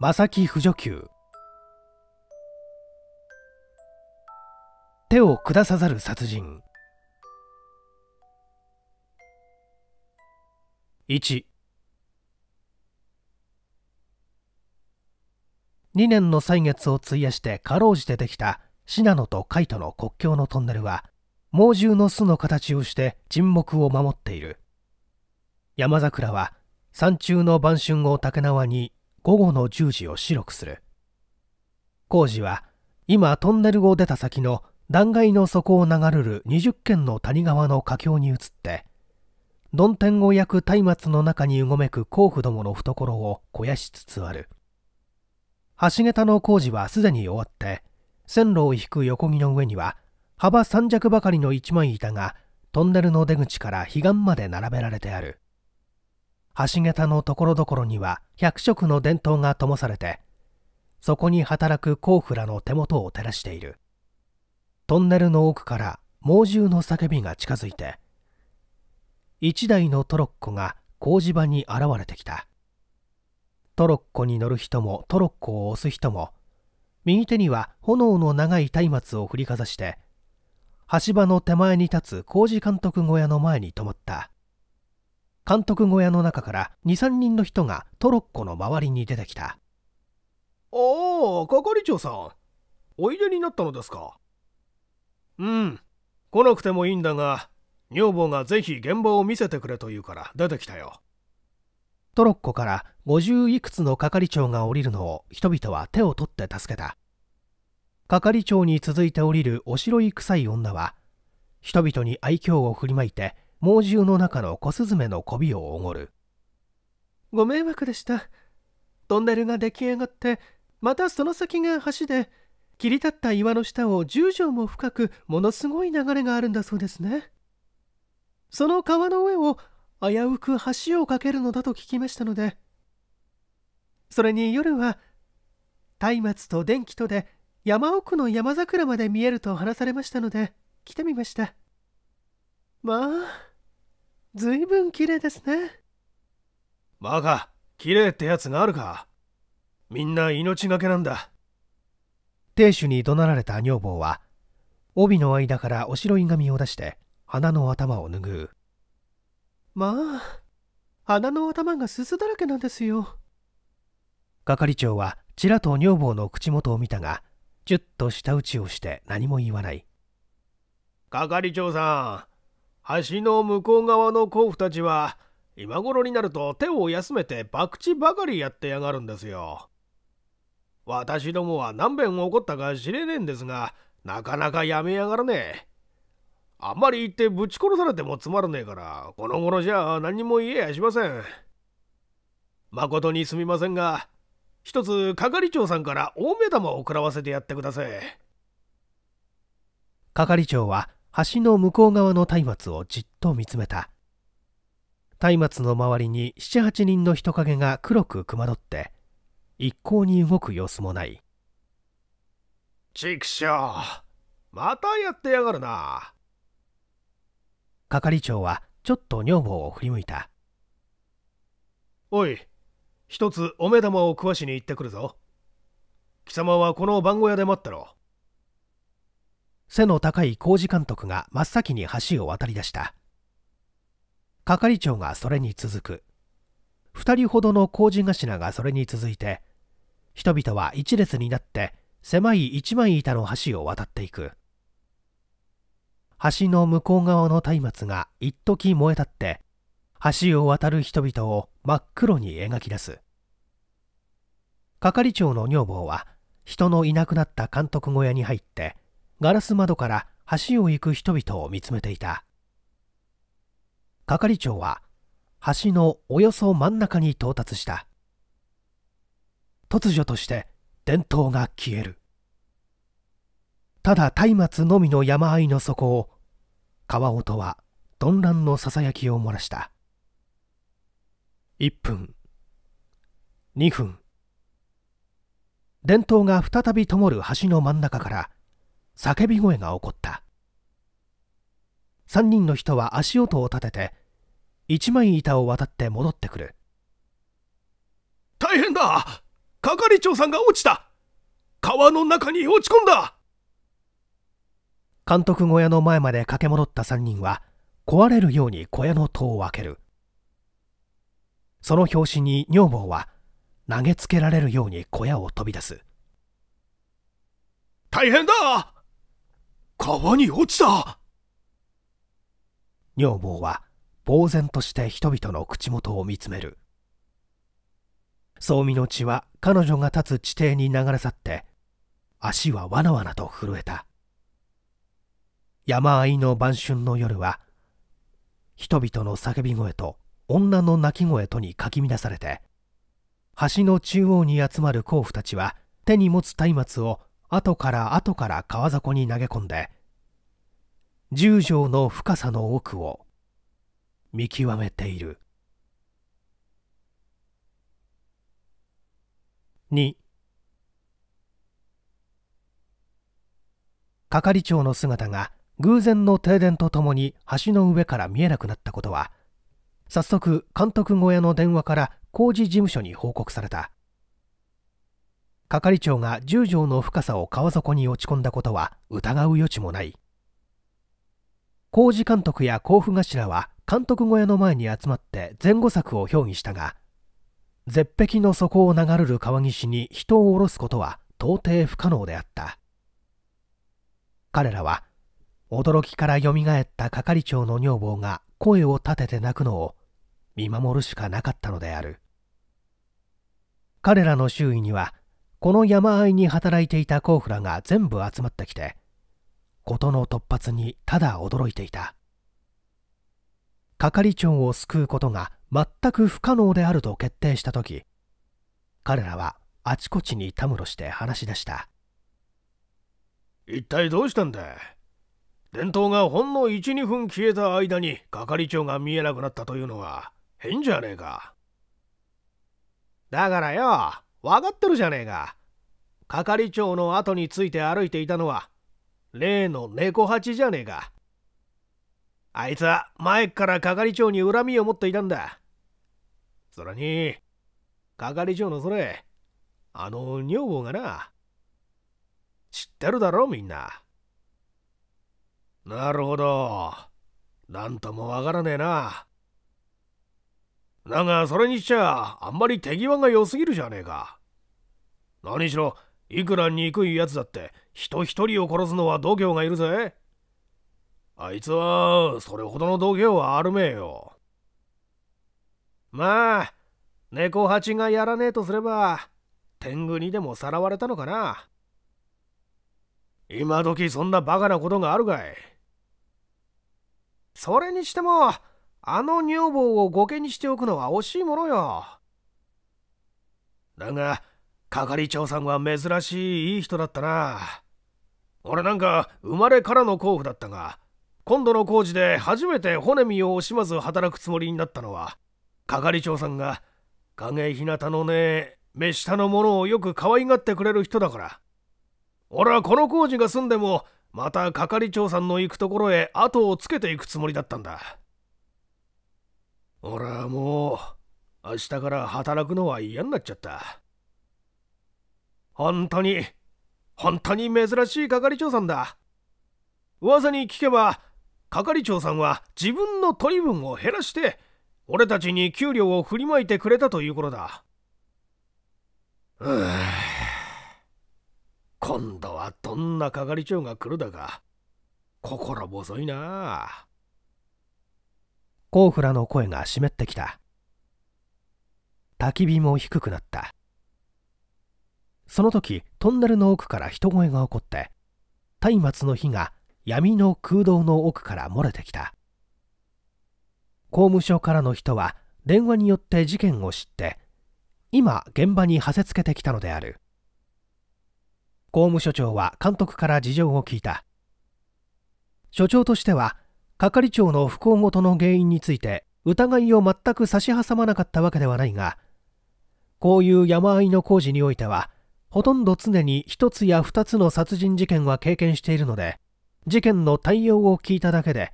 正木不助給手を下さざる殺人12年の歳月を費やしてかろうじてできた信濃と海トの国境のトンネルは猛獣の巣の形をして沈黙を守っている山桜は山中の晩春を竹縄に午後の10時を白くする工事は今トンネルを出た先の断崖の底を流れる20軒の谷川の佳境に移って曇天を焼く松明の中にうごめく甲府どもの懐を肥やしつつある橋桁の工事はすでに終わって線路を引く横木の上には幅3尺ばかりの一枚板がトンネルの出口から彼岸まで並べられてある橋桁のところどころには100色の伝統が灯されてそこに働く甲府らの手元を照らしているトンネルの奥から猛獣の叫びが近づいて1台のトロッコが工事場に現れてきたトロッコに乗る人もトロッコを押す人も右手には炎の長い松明を振りかざして橋場の手前に立つ工事監督小屋の前に止まった監督小屋の中から23人の人がトロッコの周りに出てきたおお係長さんおいでになったのですかうん来なくてもいいんだが女房がぜひ現場を見せてくれと言うから出てきたよトロッコから50いくつの係長が降りるのを人々は手を取って助けた係長に続いて降りるおしろい臭い女は人々に愛嬌を振りまいて猛獣の中の小雀の媚びをおごるご迷惑でしたトンネルが出来上がってまたその先が橋で切り立った岩の下を10畳も深くものすごい流れがあるんだそうですねその川の上を危うく橋を架けるのだと聞きましたのでそれに夜は松明と電気とで山奥の山桜まで見えると話されましたので来てみましたまあずいぶん綺麗ですねバカ綺麗ってやつがあるかみんな命がけなんだ亭主に怒鳴られた女房は帯の間からおしろい紙を出して花の頭を拭うまあ花の頭がすすだらけなんですよ係長はちらと女房の口元を見たがちゅっと舌打ちをして何も言わない係長さん橋の向こう側の甲府たちは今頃になると手を休めて博打ばかりやってやがるんですよ。私どもは何べん起こったか知れねえんですがなかなかやめやがらねえ。あんまり言ってぶち殺されてもつまらねえからこの頃じゃ何も言えやしません。まことにすみませんが一つ係長さんから大目玉を食らわせてやってください。係長は橋の向こう側の松明をじっと見つめた松明の周りに78人の人影が黒くくまどって一向に動く様子もない畜生またやってやがるな係長はちょっと女房を振り向いたおい一つお目玉を食わしに行ってくるぞ貴様はこの番小屋で待ってろ背の高い工事監督が真っ先に橋を渡り出した係長がそれに続く2人ほどの工事頭がそれに続いて人々は一列になって狭い一枚板の橋を渡っていく橋の向こう側の松明が一時燃え立って橋を渡る人々を真っ黒に描き出す係長の女房は人のいなくなった監督小屋に入ってガラス窓から橋を行く人々を見つめていた係長は橋のおよそ真ん中に到達した突如として伝統が消えるただ松明のみの山あいの底を川音は鈍乱のささやきを漏らした1分2分伝統が再び灯る橋の真ん中から叫び声が起こった3人の人は足音を立てて一枚板を渡って戻ってくる大変だ係長さんが落ちた川の中に落ち込んだ監督小屋の前まで駆け戻った3人は壊れるように小屋の戸を開けるその拍子に女房は投げつけられるように小屋を飛び出す大変だ川に落ちた女房は呆然として人々の口元を見つめる葬儀の血は彼女が立つ地底に流れ去って足はわなわなと震えた山あいの晩春の夜は人々の叫び声と女の泣き声とにかき乱されて橋の中央に集まる甲府たちは手に持つ松明を後から後から川底に投げ込んで10畳の深さの奥を見極めている二係長の姿が偶然の停電とともに橋の上から見えなくなったことは早速監督小屋の電話から工事事務所に報告された係長が十条の深さを川底に落ち込んだことは疑う余地もない工事監督や甲府頭は監督小屋の前に集まって前後策を評議したが絶壁の底を流れる川岸に人を下ろすことは到底不可能であった彼らは驚きからよみがえった係長の女房が声を立てて泣くのを見守るしかなかったのである彼らの周囲にはこの山あいに働いていた甲府らが全部集まってきて事の突発にただ驚いていた係長を救うことが全く不可能であると決定した時彼らはあちこちにたむろして話し出した一体どうしたんだ伝統がほんの12分消えた間に係長が見えなくなったというのは変じゃねえかだからよ分かってるじゃねえか係長の後について歩いていたのは例の猫八じゃねえかあいつは前から係長に恨みを持っていたんだそれに係長のそれあの女房がな知ってるだろみんななるほど何ともわからねえなだがそれにしちゃあんまり手際が良すぎるじゃねえか何しろいくら憎いやつだって人一人を殺すのは度胸がいるぜあいつはそれほどの度胸はあるめえよまあ猫八がやらねえとすれば天狗にでもさらわれたのかな今時そんなバカなことがあるかいそれにしてもあの女房を御家にしておくのは惜しいものよ。だが、係長さんは珍しいいい人だったな。俺なんか生まれからの甲府だったが、今度の工事で初めて骨身を惜しまず働くつもりになったのは、係長さんが影ひなたのね目下のものをよく可愛がってくれる人だから俺はこの工事が済んでもまた係長さんの行くところへ後をつけていくつもりだったんだ俺はもう明日から働くのは嫌になっちゃった本当に本当に珍しい係長さんだ噂に聞けば係長さんは自分の取り分を減らして俺たちに給料を振りまいてくれたということだ今度はどんな係長が来るだか心細いなあコウフラの声が湿ってきた焚き火も低くなったその時トンネルの奥から人声が起こって松明の火が闇の空洞の奥から漏れてきた公務所からの人は電話によって事件を知って今現場にはせつけてきたのである公務所長は監督から事情を聞いた所長としては係長の不幸ごとの原因について疑いを全く差し挟まなかったわけではないがこういう山あいの工事においてはほとんど常に1つや2つの殺人事件は経験しているので事件の対応を聞いただけで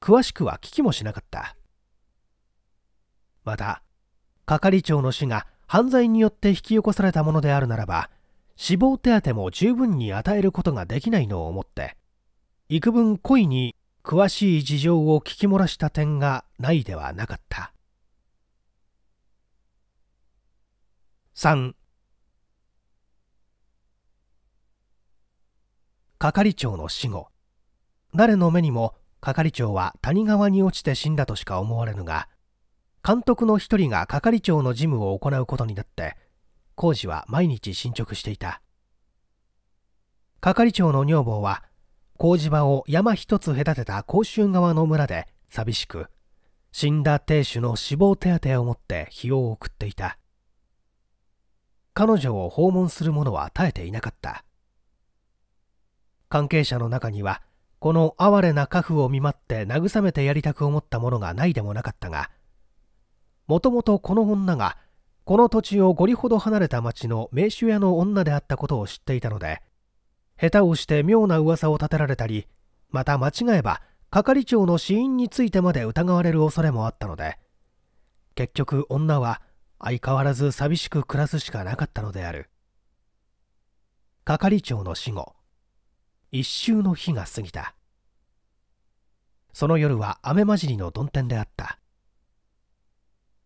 詳しくは聞きもしなかったまた係長の死が犯罪によって引き起こされたものであるならば死亡手当も十分に与えることができないのを思って幾分故意に詳しい事情を聞き漏らした点がないではなかった3係長の死後誰の目にも係長は谷川に落ちて死んだとしか思われぬが監督の一人が係長の事務を行うことになって工事は毎日進捗していた係長の女房は麹場を山一つ隔てた甲州側の村で寂しく死んだ亭主の死亡手当を持って日を送っていた彼女を訪問する者は絶えていなかった関係者の中にはこの哀れな家父を見舞って慰めてやりたく思ったものがないでもなかったがもともとこの女がこの土地を5里ほど離れた町の名酒屋の女であったことを知っていたので下手をして妙な噂を立てられたりまた間違えば係長の死因についてまで疑われる恐れもあったので結局女は相変わらず寂しく暮らすしかなかったのである係長の死後一周の日が過ぎたその夜は雨交じりの曇天であった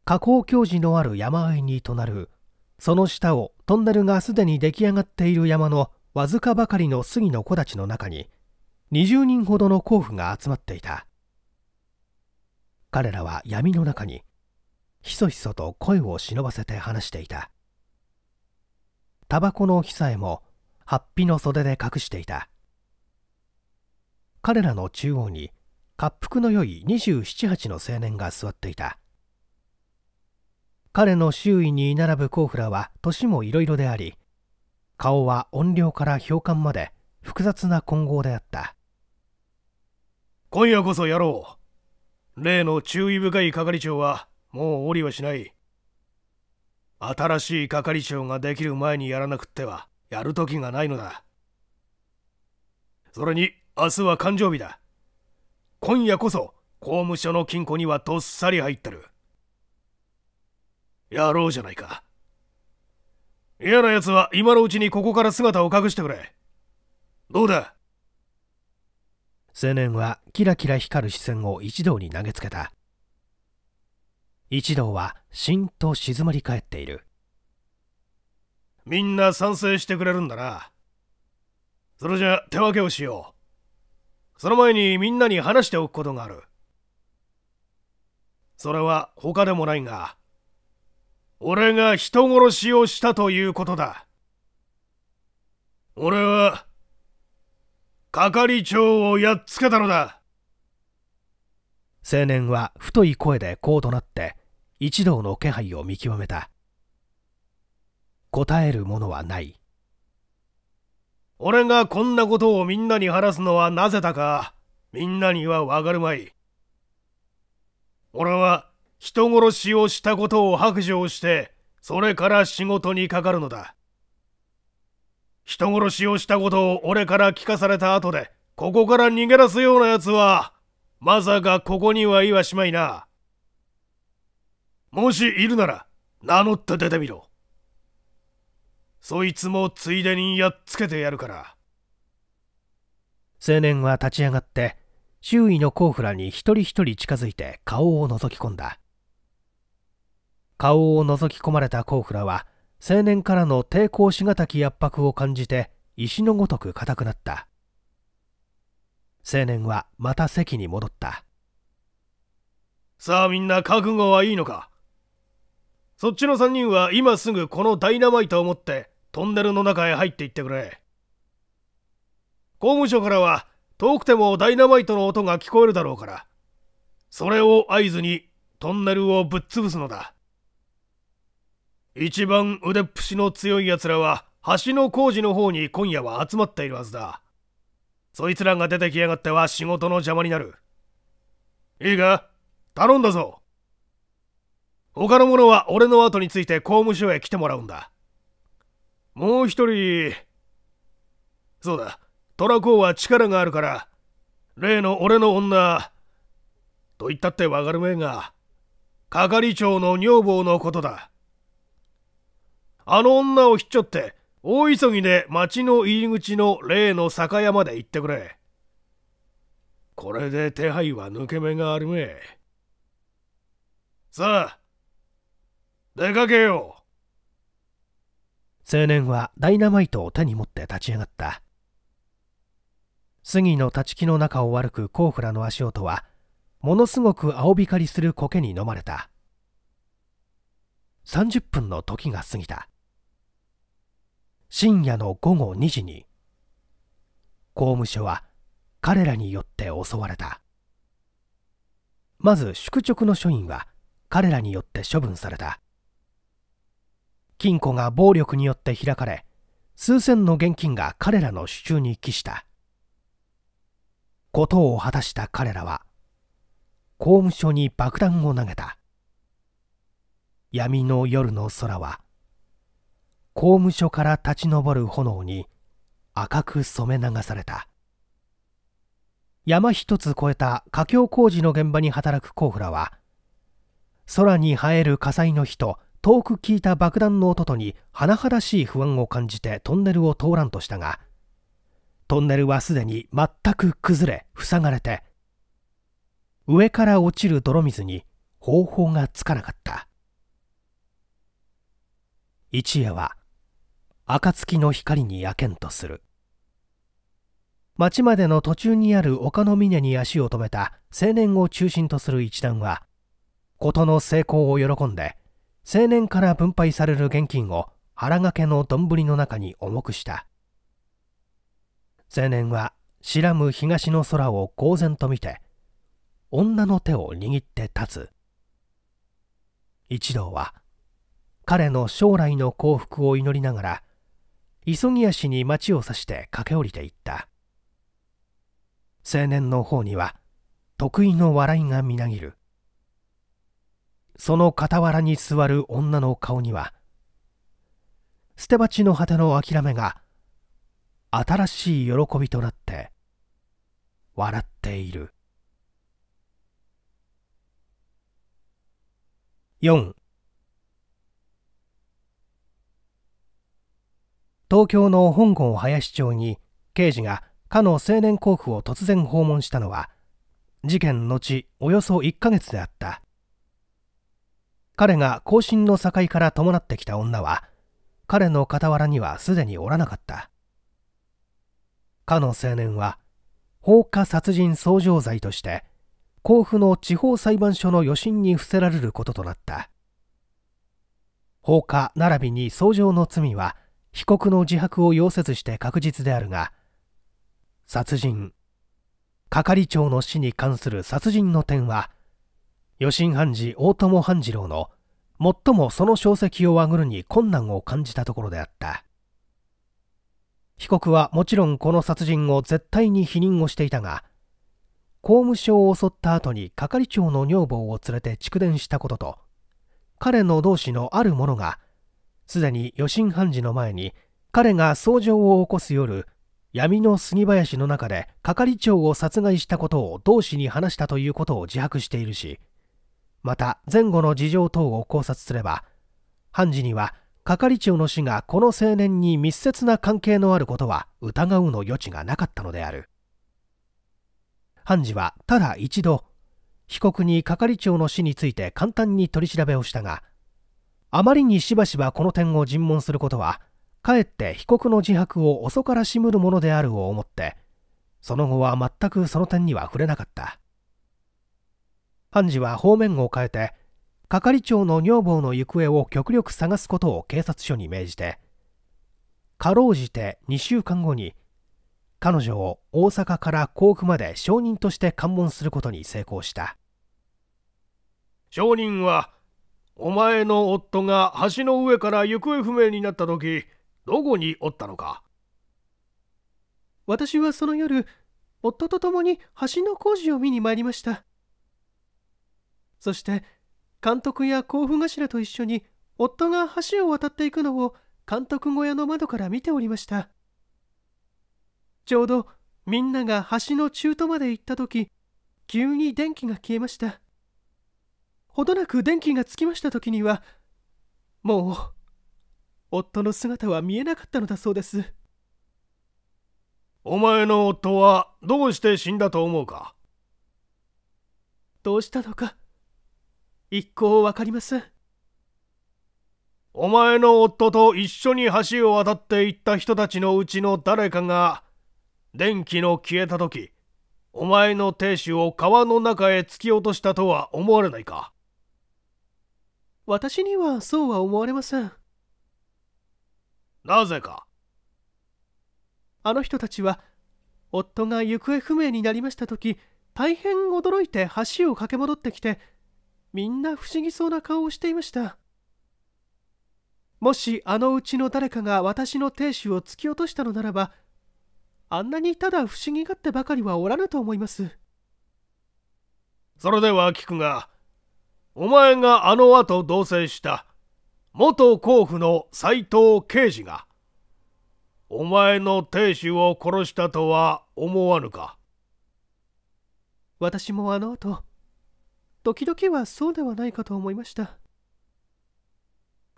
河口教授のある山あいにとなるその下をトンネルがすでに出来上がっている山のわずかばかりの杉の木立の中に20人ほどの甲府が集まっていた彼らは闇の中にひそひそと声を忍ばせて話していたタバコの火さえもはっぴの袖で隠していた彼らの中央に恰幅の良い278の青年が座っていた彼の周囲に居並ぶ甲府らは年もいろいろであり顔は音量から評感まで複雑な混合であった今夜こそやろう例の注意深い係長はもうおりはしない新しい係長ができる前にやらなくってはやる時がないのだそれに明日は誕生日だ今夜こそ公務所の金庫にはどっさり入ってるやろうじゃないか嫌な奴は今のうちにここから姿を隠してくれ。どうだ青年はキラキラ光る視線を一同に投げつけた。一同はしんと静まり返っている。みんな賛成してくれるんだな。それじゃ手分けをしよう。その前にみんなに話しておくことがある。それは他でもないが、俺が人殺しをしたということだ。俺は、係長をやっつけたのだ。青年は太い声でこうとなって、一同の気配を見極めた。答えるものはない。俺がこんなことをみんなに話すのはなぜだか、みんなにはわかるまい。俺は、人殺しをしたことを白状して、それから仕事にかかるのだ。人殺しをしたことを俺から聞かされた後で、ここから逃げ出すような奴は、まさかここにはいはしまいな。もしいるなら、名乗って出てみろ。そいつもついでにやっつけてやるから。青年は立ち上がって、周囲の甲府らに一人一人近づいて顔を覗き込んだ。顔を覗き込まれたコウフラは青年からの抵抗しがたき圧迫を感じて石のごとく硬くなった青年はまた席に戻ったさあみんな覚悟はいいのかそっちの3人は今すぐこのダイナマイトを持ってトンネルの中へ入っていってくれ公務所からは遠くてもダイナマイトの音が聞こえるだろうからそれを合図にトンネルをぶっ潰すのだ一番腕っぷしの強い奴らは橋の工事の方に今夜は集まっているはずだそいつらが出てきやがっては仕事の邪魔になるいいか頼んだぞ他の者は俺の後について公務所へ来てもらうんだもう一人そうだトラコは力があるから例の俺の女と言ったってわかるめえが係長の女房のことだあの女を引っちょって、大急ぎで町の入り口の例の酒屋まで行ってくれ。これで手配は抜け目があるめ。さあ、出かけよう。青年はダイナマイトを手に持って立ち上がった。杉の立ち木の中を歩くコウフラの足音は、ものすごく青光りする苔に飲まれた。30分の時が過ぎた。深夜の午後2時に公務所は彼らによって襲われたまず宿直の署員は彼らによって処分された金庫が暴力によって開かれ数千の現金が彼らの手中に帰したことを果たした彼らは公務所に爆弾を投げた闇の夜の空は公務所から立ち上る炎に赤く染め流された山一つ越えた架橋工事の現場に働くコ府フラは空に映える火災の火と遠く聞いた爆弾の音とに甚だしい不安を感じてトンネルを通らんとしたがトンネルはすでに全く崩れ塞がれて上から落ちる泥水に方法がつかなかった一夜は暁の光にやけんとする町までの途中にある丘の峰に足を止めた青年を中心とする一団は事の成功を喜んで青年から分配される現金を腹掛けの丼の中に重くした青年は知らむ東の空を公然と見て女の手を握って立つ一同は彼の将来の幸福を祈りながら急ぎ足に町を指して駆け下りていった青年の方には得意の笑いがみなぎるその傍らに座る女の顔には捨て鉢の果ての諦めが新しい喜びとなって笑っている4東京の本郷林町に刑事がかの青年甲府を突然訪問したのは事件後およそ1ヶ月であった彼が後進の境から伴ってきた女は彼の傍らにはすでにおらなかったかの青年は放火殺人相乗罪として甲府の地方裁判所の余震に伏せられることとなった放火並びに相乗の罪は被告の自白を要せずして確実であるが殺人係長の死に関する殺人の点は余震判事大友半次郎の最もその証跡をあぐるに困難を感じたところであった被告はもちろんこの殺人を絶対に否認をしていたが公務所を襲った後に係長の女房を連れて蓄電したことと彼の同志のある者がすでに余震判事の前に彼が騒動を起こす夜闇の杉林の中で係長を殺害したことを同志に話したということを自白しているしまた前後の事情等を考察すれば判事には係長の死がこの青年に密接な関係のあることは疑うの余地がなかったのである判事はただ一度被告に係長の死について簡単に取り調べをしたがあまりにしばしばこの点を尋問することはかえって被告の自白を遅からしむるものであるを思ってその後は全くその点には触れなかった判事は方面を変えて係長の女房の行方を極力探すことを警察署に命じてかろうじて2週間後に彼女を大阪から甲府まで証人として関門することに成功した証人はお前の夫が橋の上から行方不明になった時どこにおったのか私はその夜夫と共に橋の工事を見に参りましたそして監督や甲府頭と一緒に夫が橋を渡っていくのを監督小屋の窓から見ておりましたちょうどみんなが橋の中途まで行った時急に電気が消えましたほどなく電気がつきました時にはもう夫の姿は見えなかったのだそうですお前の夫はどうして死んだと思うかどうしたのか一向わかりませんお前の夫と一緒に橋を渡っていった人たちのうちの誰かが電気の消えた時お前の亭主を川の中へ突き落としたとは思われないか私にはそうは思われませんなぜかあの人たちは夫が行方不明になりました時大変驚いて橋を駆け戻ってきてみんな不思議そうな顔をしていましたもしあのうちの誰かが私の亭主を突き落としたのならばあんなにただ不思議がってばかりはおらぬと思いますそれでは聞くがお前があの後同棲した元甲府の斎藤刑事がお前の亭主を殺したとは思わぬか私もあの後時々はそうではないかと思いました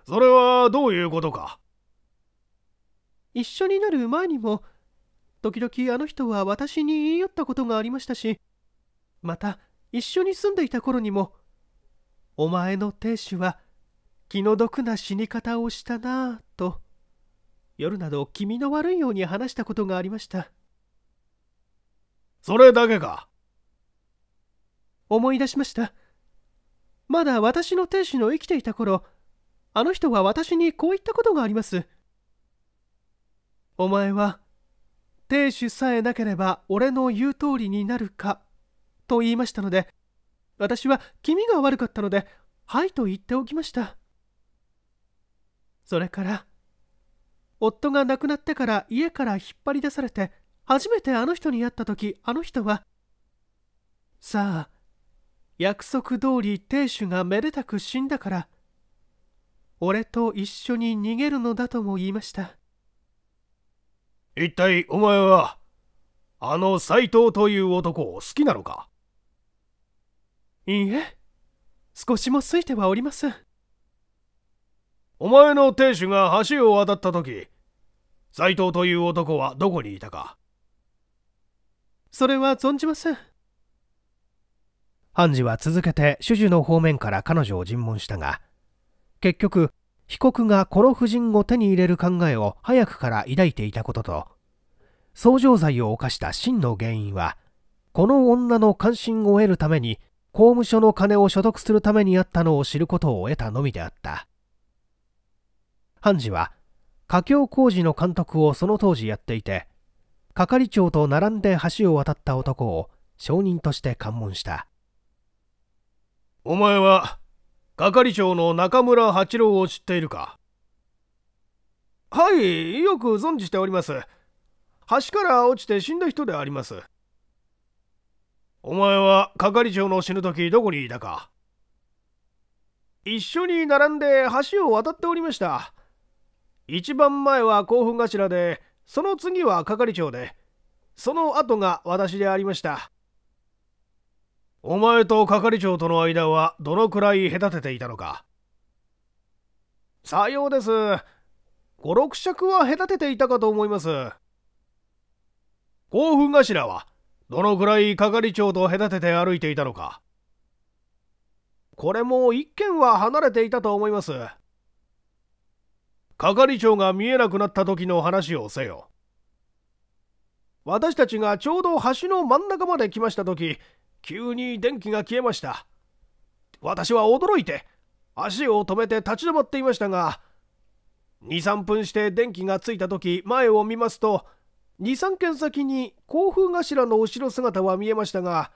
それはどういうことか一緒になる前にも時々あの人は私に言い寄ったことがありましたしまた一緒に住んでいた頃にもお前の亭主は気の毒な死に方をしたなぁと夜など気味の悪いように話したことがありましたそれだけか思い出しましたまだ私の亭主の生きていた頃あの人は私にこう言ったことがありますお前は亭主さえなければ俺の言う通りになるかと言いましたので私は気味が悪かったので、はいと言っておきました。それから、夫が亡くなってから家から引っ張り出されて、初めてあの人に会った時、あの人は、さあ、約束通り亭主がめでたく死んだから、俺と一緒に逃げるのだとも言いました。一体お前は、あの斎藤という男を好きなのかいいえ少しもついてはおりませんお前の亭主が橋を渡った時斎藤という男はどこにいたかそれは存じません判事は続けて主樹の方面から彼女を尋問したが結局被告がこの婦人を手に入れる考えを早くから抱いていたことと相乗罪を犯した真の原因はこの女の関心を得るために公務所の金を所得するためにあったのを知ることを得たのみであった判事は佳境工事の監督をその当時やっていて係長と並んで橋を渡った男を証人として関門したお前は係長の中村八郎を知っているかはいよく存じております橋から落ちて死んだ人でありますお前は係長の死ぬ時どこにいたか一緒に並んで橋を渡っておりました一番前は興奮頭でその次は係長でその後が私でありましたお前と係長との間はどのくらい隔てていたのかさようです五六尺は隔てていたかと思います興奮頭はどのくらい係長と隔てて歩いていたのかこれも一軒は離れていたと思います係長が見えなくなった時の話をせよ私たちがちょうど橋の真ん中まで来ました時急に電気が消えました私は驚いて足を止めて立ち止まっていましたが23分して電気がついた時前を見ますと23軒先に甲府頭の後ろ姿は見えましたが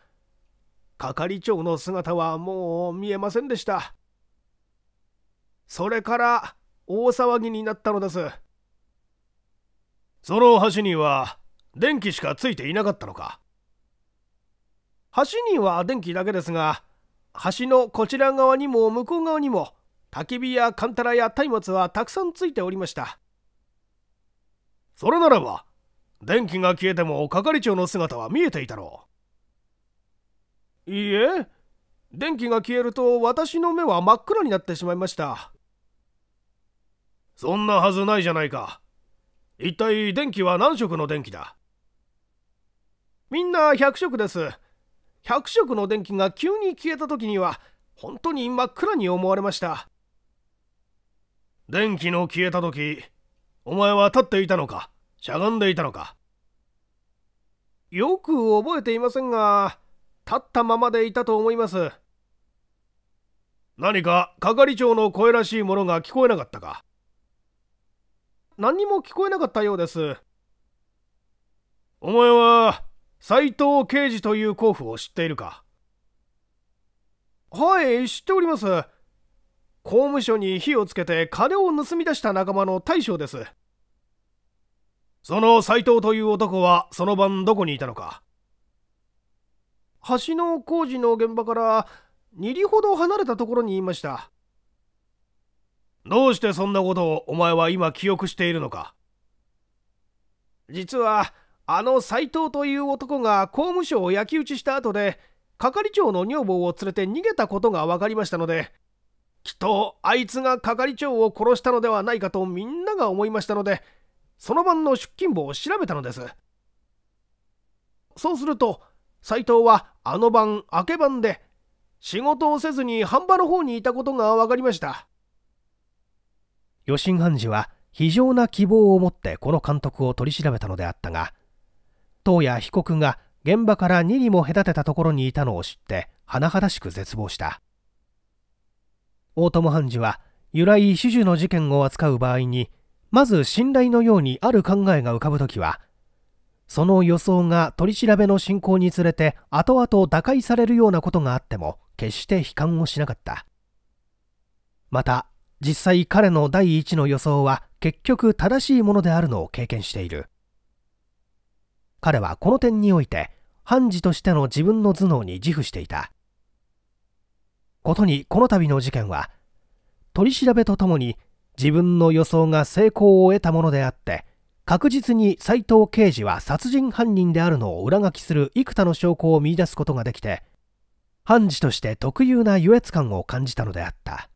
係長の姿はもう見えませんでしたそれから大騒ぎになったのですその橋には電気しかついていなかったのか橋には電気だけですが橋のこちら側にも向こう側にも焚き火やカンタラや松明はたくさんついておりましたそれならば電気が消えても係長の姿は見えていたろういいえ電気が消えると私の目は真っ暗になってしまいましたそんなはずないじゃないか一体電気は何色の電気だみんな100色です100色の電気が急に消えた時には本当に真っ暗に思われました電気の消えた時お前は立っていたのかしゃがんでいたのかよく覚えていませんが立ったままでいたと思います何か係長の声らしいものが聞こえなかったか何にも聞こえなかったようですお前は斎藤刑事という候補を知っているかはい知っております公務所に火をつけて金を盗み出した仲間の大将ですその斎藤という男はその晩どこにいたのか橋の工事の現場から2里ほど離れたところにいましたどうしてそんなことをお前は今記憶しているのか実はあの斎藤という男が公務省を焼き討ちした後で係長の女房を連れて逃げたことが分かりましたのできっとあいつが係長を殺したのではないかとみんなが思いましたのでその晩の出勤簿を調べたのですそうすると斎藤はあの晩明け晩で仕事をせずに半端の方にいたことが分かりました余信判事は非常な希望を持ってこの監督を取り調べたのであったが当夜被告が現場から2里も隔てたところにいたのを知って甚だしく絶望した大友判事は由来種々の事件を扱う場合にまず信頼のようにある考えが浮かぶときは、その予想が取り調べの進行につれて後々打開されるようなことがあっても決して悲観をしなかった。また、実際彼の第一の予想は結局正しいものであるのを経験している。彼はこの点において、判事としての自分の頭脳に自負していた。ことにこの度の事件は、取り調べとともに自分の予想が成功を得たものであって確実に斎藤刑事は殺人犯人であるのを裏書きする幾多の証拠を見いだすことができて判事として特有な優越感を感じたのであった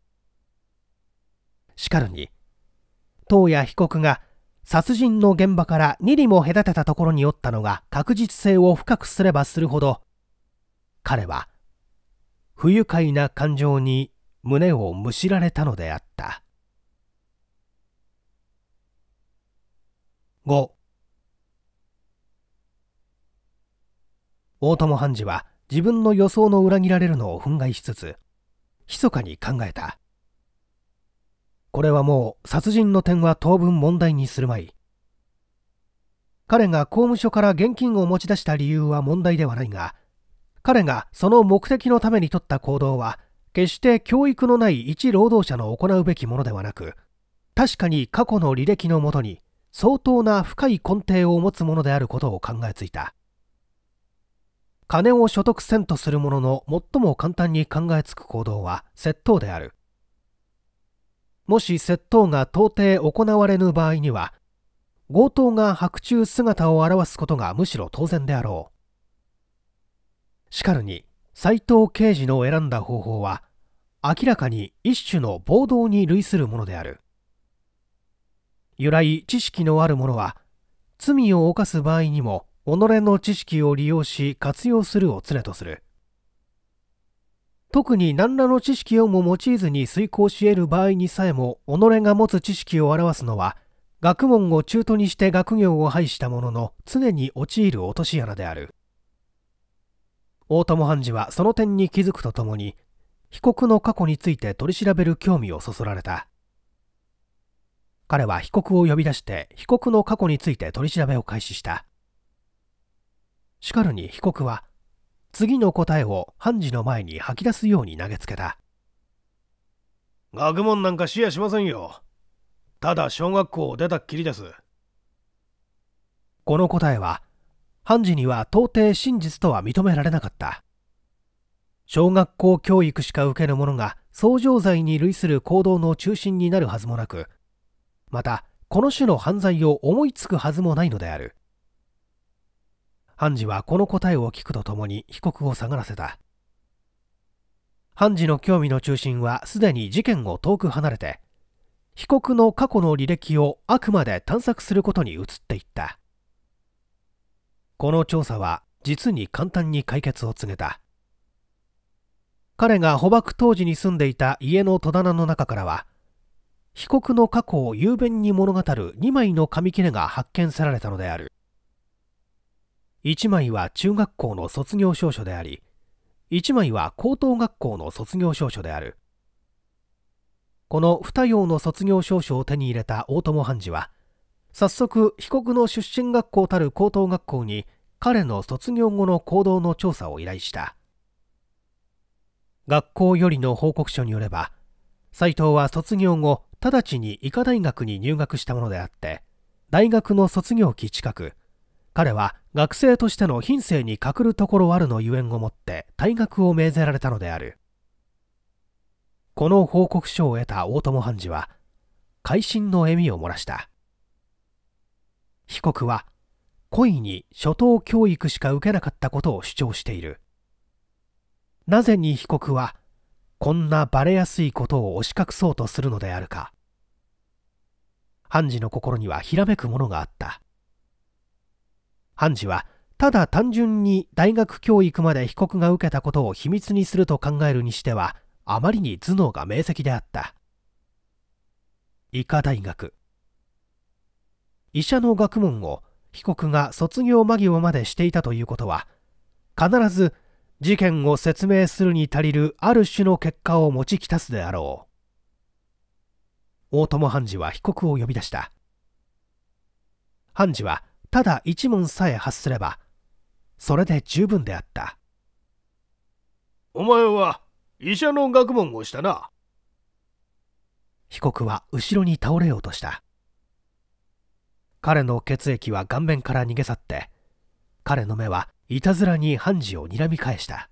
しかるに当谷被告が殺人の現場から2里も隔てたところにおったのが確実性を深くすればするほど彼は不愉快な感情に胸をむしられたのであった5大友判事は自分の予想の裏切られるのを憤慨しつつ密かに考えたこれはもう殺人の点は当分問題にするまい彼が公務所から現金を持ち出した理由は問題ではないが彼がその目的のために取った行動は決して教育のない一労働者の行うべきものではなく確かに過去の履歴のもとに相当な深い根底を持つものであることを考えついた金を所得せんとするものの最も簡単に考えつく行動は窃盗であるもし窃盗が到底行われぬ場合には強盗が白昼姿を現すことがむしろ当然であろうしかるに斎藤刑事の選んだ方法は明らかに一種の暴動に類するものである由来知識のある者は罪を犯す場合にも己の知識を利用し活用するを常とする特に何らの知識をも用いずに遂行し得る場合にさえも己が持つ知識を表すのは学問を中途にして学業を廃したものの常に陥る落とし穴である大友判事はその点に気づくとともに被告の過去について取り調べる興味をそそられた彼は被告を呼び出して被告の過去について取り調べを開始したしかるに被告は次の答えを判事の前に吐き出すように投げつけた学問なんか視野しませんよただ小学校を出たっきりですこの答えは判事には到底真実とは認められなかった小学校教育しか受ける者が相乗罪に類する行動の中心になるはずもなくまたこの種の犯罪を思いつくはずもないのである判事はこの答えを聞くとともに被告を探らせた判事の興味の中心はすでに事件を遠く離れて被告の過去の履歴をあくまで探索することに移っていったこの調査は実に簡単に解決を告げた彼が捕獲当時に住んでいた家の戸棚の中からは被告の過去を雄弁に物語る2枚の紙切れが発見されたのである1枚は中学校の卒業証書であり1枚は高等学校の卒業証書であるこの二用の卒業証書を手に入れた大友判事は早速被告の出身学校たる高等学校に彼の卒業後の行動の調査を依頼した学校よりの報告書によれば斉藤は卒業後直ちに医科大学に入学したものであって大学の卒業期近く彼は学生としての品性に欠るところあるのゆえんをもって退学を命ぜられたのであるこの報告書を得た大友判事は会心の笑みを漏らした被告は故意に初等教育しか受けなかったことを主張しているなぜに被告はこんなバレやすいことを押し隠そうとするのであるか判事の心にはひらめくものがあった判事はただ単純に大学教育まで被告が受けたことを秘密にすると考えるにしてはあまりに頭脳が明晰であった医科大学医者の学問を被告が卒業間際までしていたということは必ず事件を説明するに足りるある種の結果を持ちきたすであろう大友判事は被告を呼び出した判事はただ一問さえ発すればそれで十分であったお前は医者の学問をしたな被告は後ろに倒れようとした彼の血液は顔面から逃げ去って彼の目はいたずらに判事を睨み返した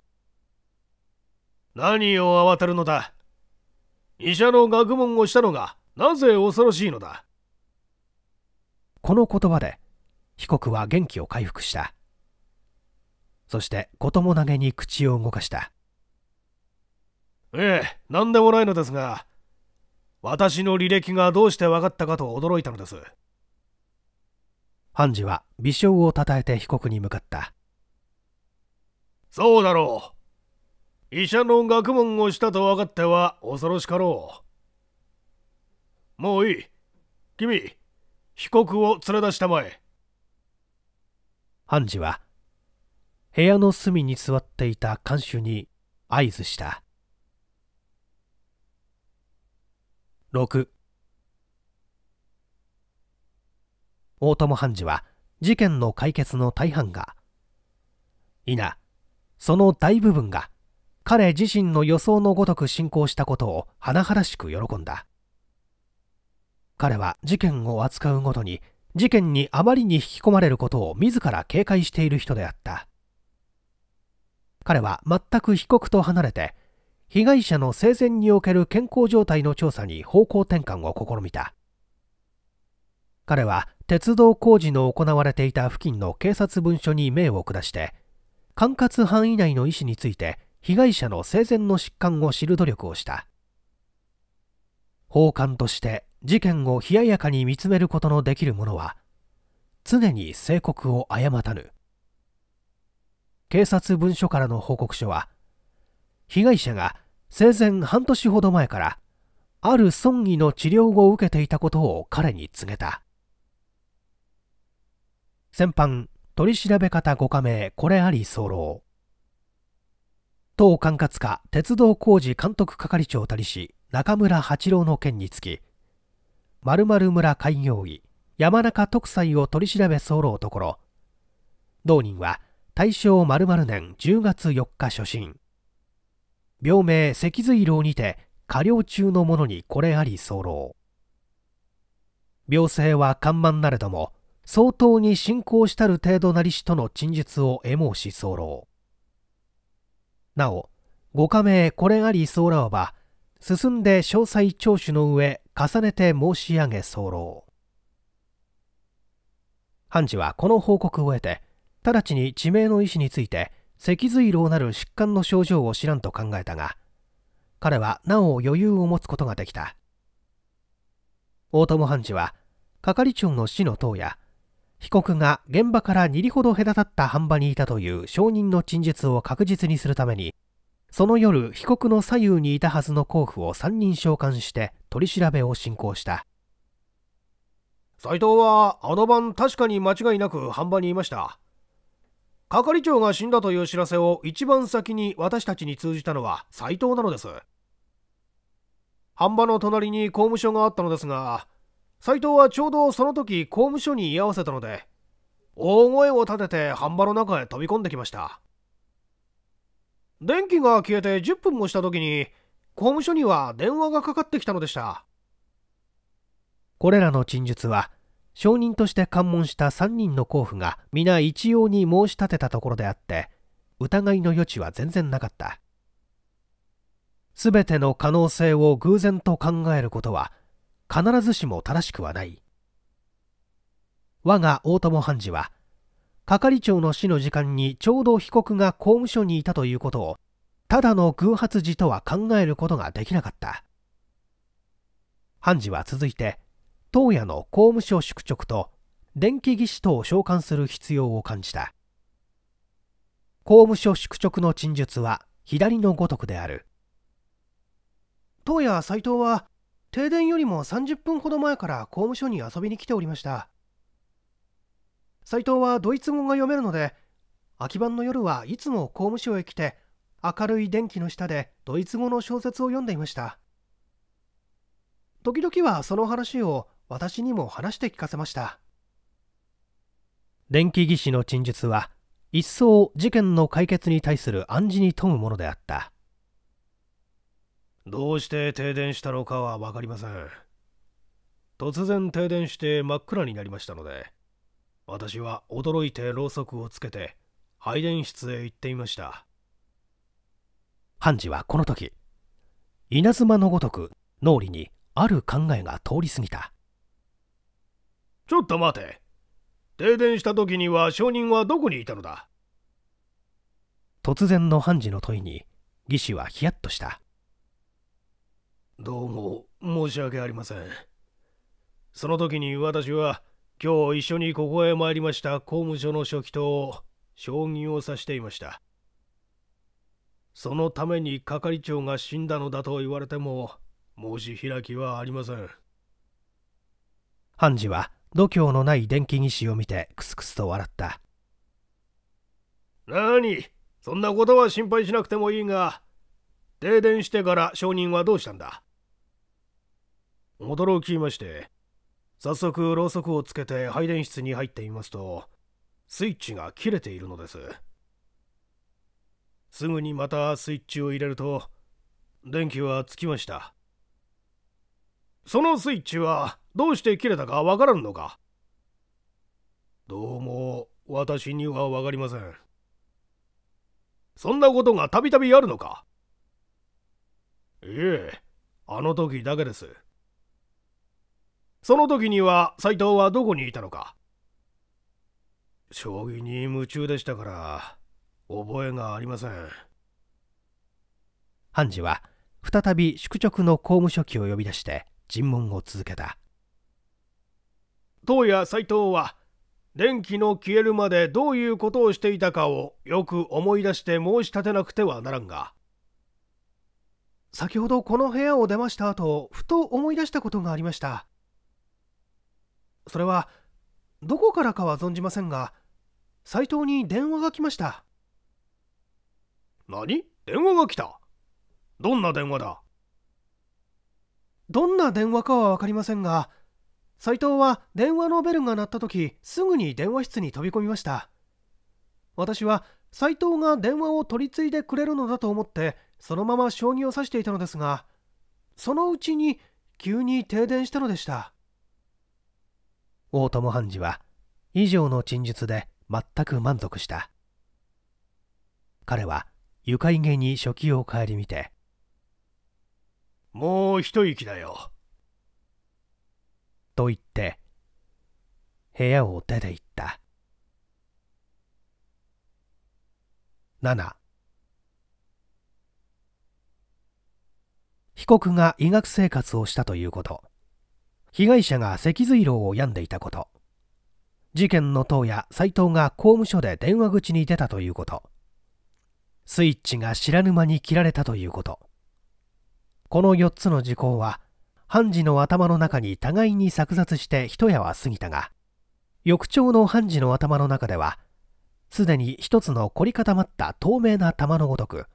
何を慌てるのだ医者の学問をしたのがなぜ恐ろしいのだこの言葉で被告は元気を回復したそして子供投げに口を動かしたええ何でもないのですが私の履歴がどうして分かったかと驚いたのです判事は微笑をたたえて被告に向かったそうだろう医者の学問をしたと分かっては恐ろしかろうもういい。君、被告を連れ出したまえ。判事は、部屋の隅に座っていた看守に合図した。6大友判事は事件の解決の大半がいな、その大部分が彼自身の予想のごとく進行したことを甚だしく喜んだ彼は事件を扱うごとに事件にあまりに引き込まれることを自ら警戒している人であった彼は全く被告と離れて被害者の生前における健康状態の調査に方向転換を試みた彼は鉄道工事の行われていた付近の警察文書に命を下して管轄範囲内の医師について被害者の生前の疾患を知る努力をした法官として事件を冷ややかに見つめることのできる者は常に警告を誤たぬ警察文書からの報告書は被害者が生前半年ほど前からある損義の治療を受けていたことを彼に告げた先般取り調べ方5課名これあり候当管轄課鉄道工事監督係長たりし中村八郎の件につき〇〇村開業医山中徳斎を取り調べ候ところ同人は大正〇〇年10月4日初診病名脊髄楼にて過料中のものにこれあり候病性は緩慢なれども相当に進行したる程度なりしとの陳述を得申し候なおご加盟これあり候は進んで詳細聴取の上重ねて申し上げ候判事はこの報告を得て直ちに地名の意思について脊髄老なる疾患の症状を知らんと考えたが彼はなお余裕を持つことができた大友判事は係長の死の党や被告が現場から2里ほど隔たった半場にいたという証人の陳述を確実にするためにその夜、被告の左右にいたはずの甲府を3人召喚して取り調べを進行した。斎藤はあの晩確かに間違いなく半場にいました。係長が死んだという知らせを一番先に私たちに通じたのは斎藤なのです。半場の隣に公務所があったのですが、斎藤はちょうどその時公務所に居合わせたので、大声を立てて半場の中へ飛び込んできました。電気が消えて10分もした時に公務所には電話がかかってきたのでしたこれらの陳述は証人として関門した3人の候補が皆一様に申し立てたところであって疑いの余地は全然なかった全ての可能性を偶然と考えることは必ずしも正しくはない我が大友判事は係長の死の時間にちょうど被告が公務所にいたということをただの偶発時とは考えることができなかった判事は続いて当夜の公務所宿直と電気技師等を召喚する必要を感じた公務所宿直の陳述は左のごとくである当夜斎藤は停電よりも30分ほど前から公務所に遊びに来ておりました斎藤はドイツ語が読めるので秋晩の夜はいつも公務省へ来て明るい電気の下でドイツ語の小説を読んでいました時々はその話を私にも話して聞かせました電気技師の陳述は一層事件の解決に対する暗示に富むものであったどうして停電したのかは分かりません突然停電して真っ暗になりましたので私は驚いてろうそくをつけて配電室へ行っていました判事はこの時稲妻のごとく脳裏にある考えが通り過ぎたちょっと待て停電した時には証人はどこにいたのだ突然の判事の問いに技師はヒヤッとしたどうも申し訳ありませんその時に私は今日一緒にここへ参りました公務所の書記と将棋を指していましたそのために係長が死んだのだと言われても申し開きはありません判事は度胸のない電気技師を見てクスクスと笑った何そんなことは心配しなくてもいいが停電してから証人はどうしたんだ驚きまして早速ろうそくをつけて配電室に入ってみますとスイッチが切れているのですすぐにまたスイッチを入れると電気はつきましたそのスイッチはどうして切れたかわからんのかどうも私にはわかりませんそんなことがたびたびあるのかいえあの時だけですその時には斎藤はどこにいたのか将棋に夢中でしたから覚えがありません判事は再び宿直の公務書記を呼び出して尋問を続けた当夜斎藤は電気の消えるまでどういうことをしていたかをよく思い出して申し立てなくてはならんが先ほどこの部屋を出ました後ふと思い出したことがありましたそれはどこからかは存じませんが斎藤に電話が来ました何電話が来たどんな電話だどんな電話かは分かりませんが斎藤は電話のベルが鳴った時すぐに電話室に飛び込みました私は斎藤が電話を取り次いでくれるのだと思ってそのまま将棋を指していたのですがそのうちに急に停電したのでした大友判事は以上の陳述で全く満足した彼は床井げに書記を顧みてもう一息だよと言って部屋を出て行った七被告が医学生活をしたということ被害者が脊髄炉を病んでいたこと事件の当夜斎藤が公務所で電話口に出たということスイッチが知らぬ間に切られたということこの4つの事項は判事の頭の中に互いに錯雑して一夜は過ぎたが翌朝の判事の頭の中ではすでに一つの凝り固まった透明な玉のごとく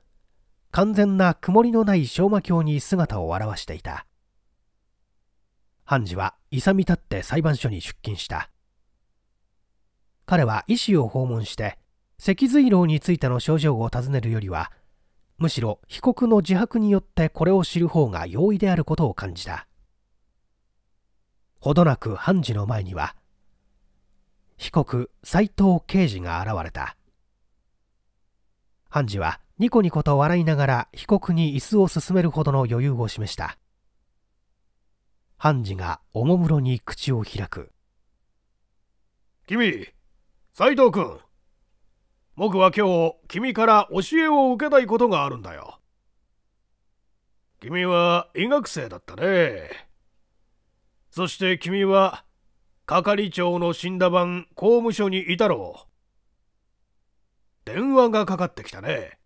完全な曇りのない昭和鏡に姿を現していた判事は勇み立って裁判所に出勤した彼は医師を訪問して脊髄楼についての症状を尋ねるよりはむしろ被告の自白によってこれを知る方が容易であることを感じたほどなく判事の前には被告斎藤刑事が現れた判事はニコニコと笑いながら被告に椅子を進めるほどの余裕を示した判事がおもむろに口を開く君斎藤君僕は今日君から教えを受けたいことがあるんだよ君は医学生だったねそして君は係長の死んだ晩公務所にいたろう電話がかかってきたね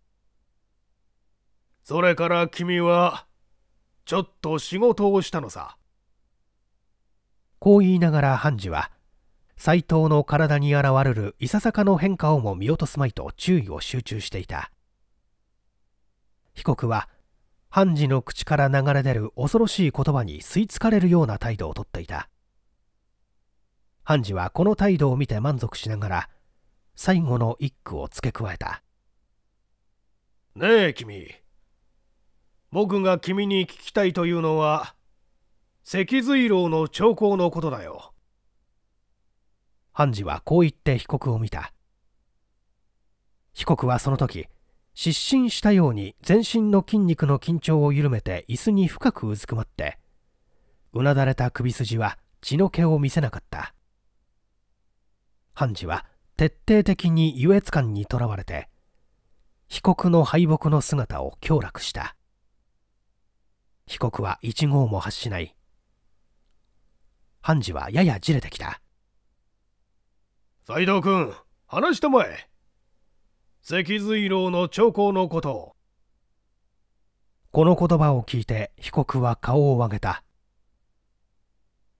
それから君はちょっと仕事をしたのさこう言いながら判事は、斎藤の体に現れるいささかの変化をも見落とすまいと注意を集中していた。被告は、判事の口から流れ出る恐ろしい言葉に吸いつかれるような態度をとっていた。判事はこの態度を見て満足しながら、最後の一句を付け加えた。ねえ君、僕が君に聞きたいというのは、脊髄楼の兆候のことだよ判事はこう言って被告を見た被告はその時失神したように全身の筋肉の緊張を緩めて椅子に深くうずくまってうなだれた首筋は血の気を見せなかった判事は徹底的に優越感にとらわれて被告の敗北の姿を強楽した被告は一号も発しない判事はややじれてきた斎藤君話したまえ脊髄楼の兆候のことこの言葉を聞いて被告は顔を上げた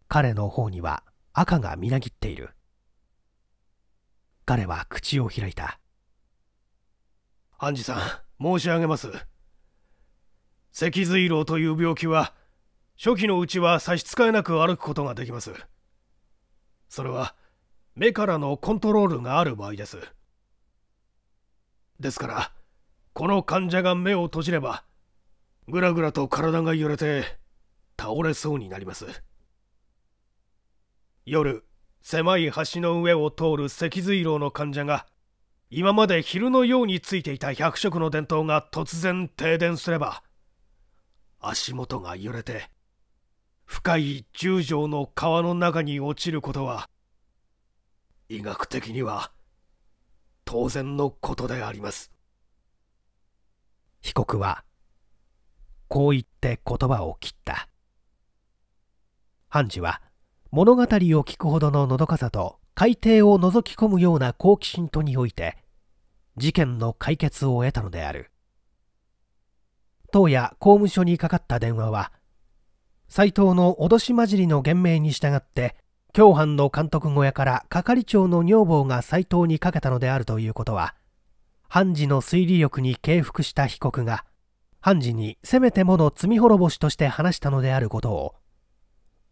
彼の方には赤がみなぎっている彼は口を開いた判事さん申し上げます脊髄楼という病気は初期のうちは差し支えなく歩くことができます。それは目からのコントロールがある場合です。ですから、この患者が目を閉じれば、ぐらぐらと体が揺れて倒れそうになります。夜、狭い橋の上を通る脊髄楼の患者が、今まで昼のようについていた100色の電灯が突然停電すれば、足元が揺れて深い十条の川の中に落ちることは医学的には当然のことであります被告はこう言って言葉を切った判事は物語を聞くほどののどかさと海底を覗き込むような好奇心とにおいて事件の解決を得たのである当夜公務所にかかった電話は斎藤の脅し混じりの言命に従って共犯の監督小屋から係長の女房が斎藤にかけたのであるということは判事の推理力に敬服した被告が判事にせめてもの罪滅ぼしとして話したのであることを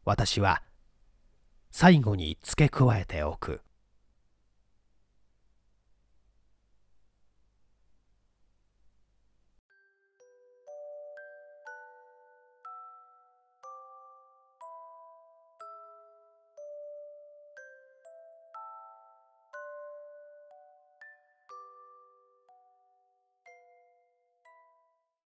私は最後に付け加えておく。